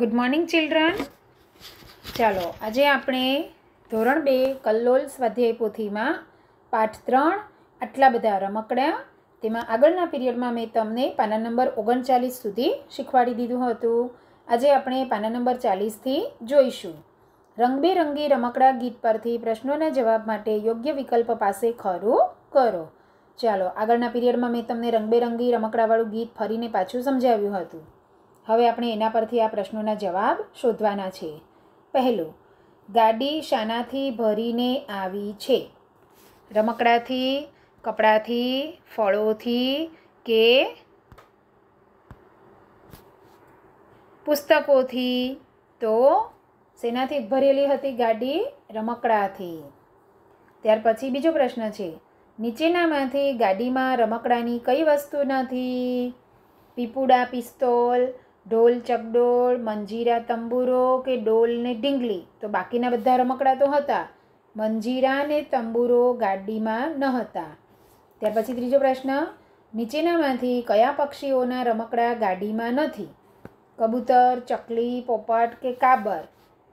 good morning children ચાલો આજે આપણે ધોરણ બે કલ્લોલ સ્વાધ્યાય પોથીમાં પાઠ ત્રણ આટલા બધા રમકડા તેમાં આગળના પિરિયડમાં મેં તમને પાના નંબર ઓગણચાલીસ સુધી શીખવાડી દીધું હતું આજે આપણે પાના નંબર ચાલીસથી જોઈશું રંગબેરંગી રમકડા ગીત પરથી પ્રશ્નોના જવાબ માટે યોગ્ય વિકલ્પ પાસે ખરું કરો ચાલો આગળના પીરિયડમાં મેં તમને રંગબેરંગી રમકડાવાળું ગીત ફરીને પાછું સમજાવ્યું હતું હવે આપણે એના પરથી આ પ્રશ્નોના જવાબ શોધવાના છે પહેલું ગાડી શાનાથી ભરીને આવી છે રમકડાથી કપડાથી ફળોથી કે પુસ્તકોથી તો શેનાથી ભરેલી હતી ગાડી રમકડાથી ત્યાર પછી બીજો પ્રશ્ન છે નીચેનામાંથી ગાડીમાં રમકડાની કઈ વસ્તુ નથી પીપુડા પિસ્તોલ ઢોલ ચકડોળ મંજીરા તંબુરો કે ડોલને ને ઢીંગલી તો બાકીના બધા રમકડા તો હતા મંજીરા ને તંબુરો ગાડીમાં ન હતા ત્યાર પછી ત્રીજો પ્રશ્ન નીચેનામાંથી કયા પક્ષીઓના રમકડા ગાડીમાં નથી કબૂતર ચકલી પોપટ કે કાબર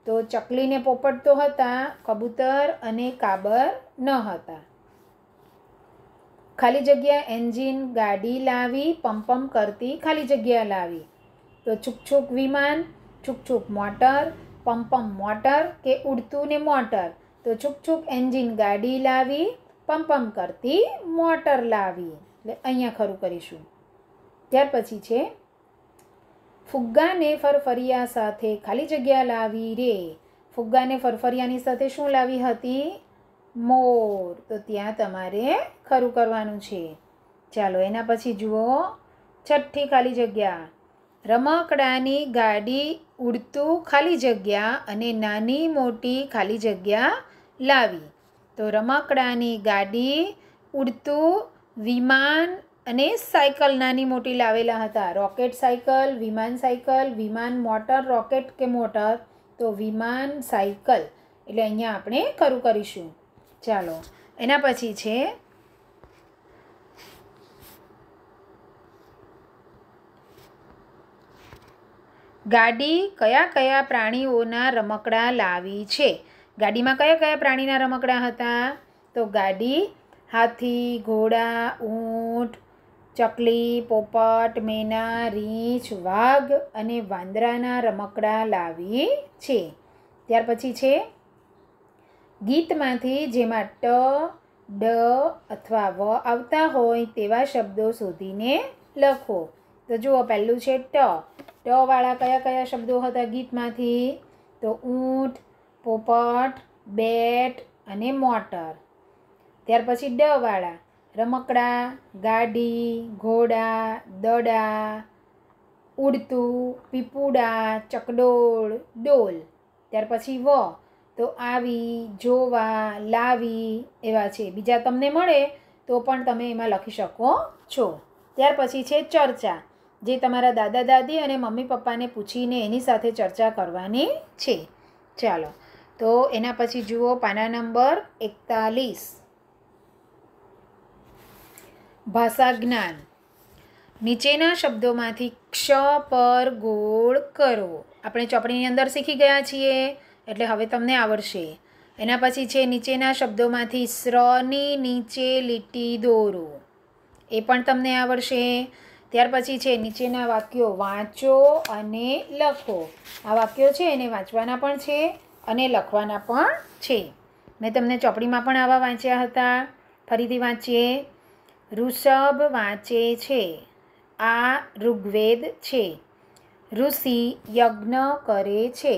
તો ચકલી ને પોપટ તો હતા કબૂતર અને કાબર ન હતા ખાલી જગ્યા એન્જિન ગાડી લાવી પંપમ કરતી ખાલી જગ્યા લાવી તો છૂકછૂક વિમાન છૂકછૂક મોટર પંપમ મોટર કે ઉડતું ને મોટર તો છૂકછૂક એન્જિન ગાડી લાવી પંપમ કરતી મોટર લાવી એટલે અહીંયા ખરું કરીશું ત્યાર પછી છે ફુગ્ગાને ફરફરિયા સાથે ખાલી જગ્યા લાવી રે ફુગ્ગાને ફરફરિયાની સાથે શું લાવી હતી મોર તો ત્યાં તમારે ખરું કરવાનું છે ચાલો એના પછી જુઓ છઠ્ઠી ખાલી જગ્યા રમકડાની ગાડી ઉડતું ખાલી જગ્યા અને નાની મોટી ખાલી જગ્યા લાવી તો રમકડાની ગાડી ઉડતું વિમાન અને સાયકલ નાની મોટી લાવેલા હતા રોકેટ સાયકલ વિમાન સાયકલ વિમાન મોટર રોકેટ કે મોટર તો વિમાન સાયકલ એટલે અહીંયા આપણે ખરું કરીશું ચાલો એના પછી છે ગાડી કયા કયા પ્રાણીઓના રમકડા લાવી છે ગાડીમાં કયા કયા પ્રાણીના રમકડાં હતા તો ગાડી હાથી ઘોડા ઊંટ ચકલી પોપટ મેના રીંછ વાઘ અને વાંદરાના રમકડા લાવી છે ત્યાર પછી છે ગીતમાંથી જેમાં ટ ડ અથવા વ આવતા હોય તેવા શબ્દો શોધીને લખો તો જુઓ પહેલું છે ટ ટવાળા કયા કયા શબ્દો હતા ગીતમાંથી તો ઊંટ પોપટ બેટ અને મોટર ત્યાર પછી ડવાળા રમકડા ગાડી ઘોડા દડા ઉડતું પીપુડા ચકડોળ ડોલ ત્યાર પછી વ તો આવી જોવા લાવી એવા છે બીજા તમને મળે તો પણ તમે એમાં લખી શકો છો ત્યાર પછી છે ચર્ચા જે તમારા દાદા દાદી અને મમ્મી પપ્પાને પૂછીને એની સાથે ચર્ચા કરવાની છે ચાલો તો એના પછી જુઓ પાના નંબર એકતાલીસ ભાષા જ્ઞાન નીચેના શબ્દોમાંથી ક્ષ પર ગોળ કરો આપણે ચોપડીની અંદર શીખી ગયા છીએ એટલે હવે તમને આવડશે એના પછી છે નીચેના શબ્દોમાંથી સ્રની નીચે લીટી દોરો એ પણ તમને આવડશે ત્યાર પછી છે નીચેના વાક્યો વાંચો અને લખો આ વાક્યો છે એને વાંચવાના પણ છે અને લખવાના પણ છે મેં તમને ચોપડીમાં પણ આવા વાંચ્યા હતા ફરીથી વાંચીએ ઋષભ વાંચે છે આ ઋગ્વેદ છે ઋષિ યજ્ઞ કરે છે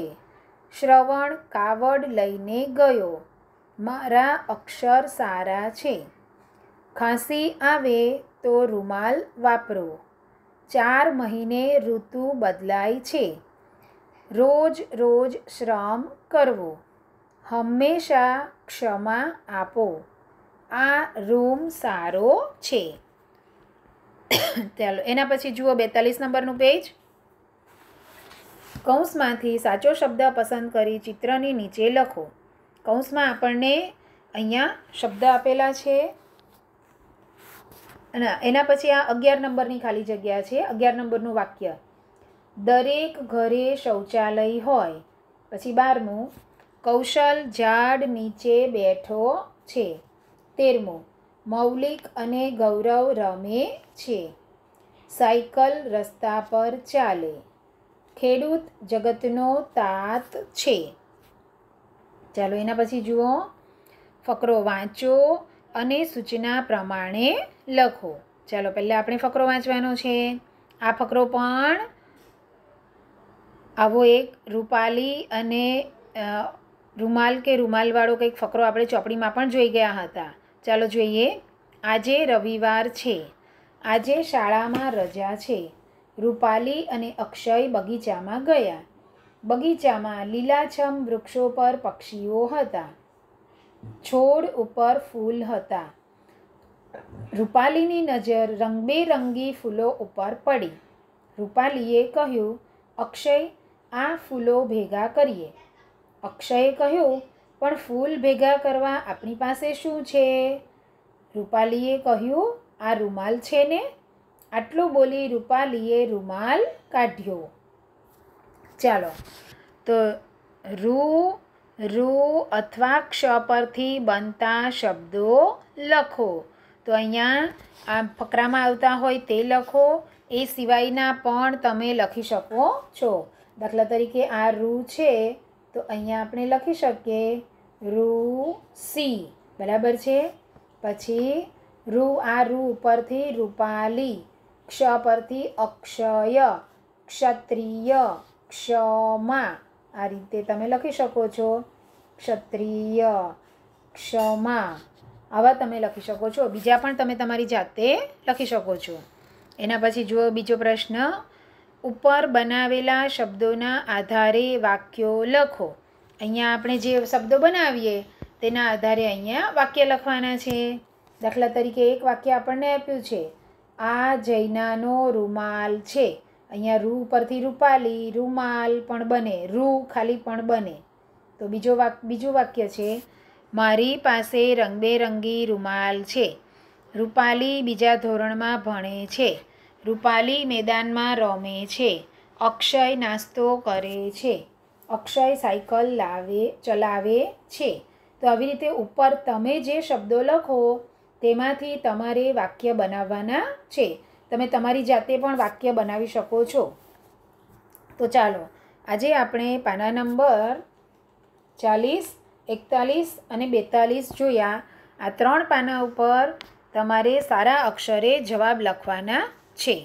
શ્રવણ કાવડ લઈને ગયો મારા અક્ષર સારા છે ખાંસી આવે તો રૂમાલ વાપરો ચાર મહિને ઋતુ બદલાય છે રોજ રોજ શ્રમ કરવો હંમેશા ક્ષમા આપો આ રૂમ સારો છે ચાલો એના પછી જુઓ બેતાલીસ નંબરનું પેજ કૌંસમાંથી સાચો શબ્દ પસંદ કરી ચિત્રની નીચે લખો કૌંસમાં આપણને અહીંયા શબ્દ આપેલા છે અને એના પછી આ અગિયાર નંબરની ખાલી જગ્યા છે અગિયાર નંબરનું વાક્ય દરેક ઘરે શૌચાલય હોય પછી બારમું કૌશલ ઝાડ નીચે બેઠો છે તેરમું મૌલિક અને ગૌરવ રમે છે સાયકલ રસ્તા પર ચાલે ખેડૂત જગતનો તાત છે ચાલો એના પછી જુઓ ફકરો વાંચો અને સૂચના પ્રમાણે લખો ચાલો પહેલાં આપણે ફકરો વાંચવાનો છે આ ફકરો પણ આવો એક રૂપાલી અને રૂમાલ કે રૂમાલવાળો કંઈક ફકરો આપણે ચોપડીમાં પણ જોઈ ગયા હતા ચાલો જોઈએ આજે રવિવાર છે આજે શાળામાં રજા છે રૂપાલી અને અક્ષય બગીચામાં ગયા બગીચામાં લીલાછમ વૃક્ષો પર પક્ષીઓ હતા છોડ ઉપર ફૂલ હતા રૂપાલીની નજર રંગબેરંગી ફૂલો ઉપર પડી રૂપાલીએ કહ્યું અક્ષય આ ફૂલો ભેગા કરીએ અક્ષયે કહ્યું પણ ફૂલ ભેગા કરવા આપણી પાસે શું છે રૂપાલીએ કહ્યું આ રૂમાલ છે ને આટલું બોલી રૂપાલીએ રૂમાલ કાઢ્યો ચાલો તો રૂ રૂ અથવા ક્ષ પરથી બનતા શબ્દો લખો તો અહીંયા આ ફકરામાં આવતા હોય તે લખો એ સિવાયના પણ તમે લખી શકો છો દાખલા તરીકે આ રૂ છે તો અહીંયા આપણે લખી શકીએ રૂ સી બરાબર છે પછી રૂ આ રૂ ઉપરથી રૂપાલી ક્ષ પરથી અક્ષય ક્ષત્રિય ક્ષમા આ રીતે તમે લખી શકો છો ક્ષત્રિય ક્ષમા આવા તમે લખી શકો છો બીજા પણ તમે તમારી જાતે લખી શકો છો એના પછી જુઓ બીજો પ્રશ્ન ઉપર બનાવેલા શબ્દોના આધારે વાક્યો લખો અહીંયા આપણે જે શબ્દો બનાવીએ તેના આધારે અહીંયા વાક્ય લખવાના છે દાખલા તરીકે એક વાક્ય આપણને આપ્યું છે આ જૈનાનો રૂમાલ છે અહીંયા રૂ પરથી રૂપાલી રૂમાલ પણ બને રૂ ખાલી પણ બને તો બીજો વાક બીજું વાક્ય છે મારી પાસે રંગબેરંગી રૂમાલ છે રૂપાલી બીજા ધોરણમાં ભણે છે રૂપાલી મેદાનમાં રમે છે અક્ષય નાસ્તો કરે છે અક્ષય સાયકલ લાવે ચલાવે છે તો આવી રીતે ઉપર તમે જે શબ્દો લખો તેમાંથી તમારે વાક્ય બનાવવાના છે તમે તમારી જાતે પણ વાક્ય બનાવી શકો છો તો ચાલો આજે આપણે પાના નંબર ચાલીસ એકતાલીસ અને બેતાલીસ જોયા આ ત્રણ પાના ઉપર તમારે સારા અક્ષરે જવાબ લખવાના છે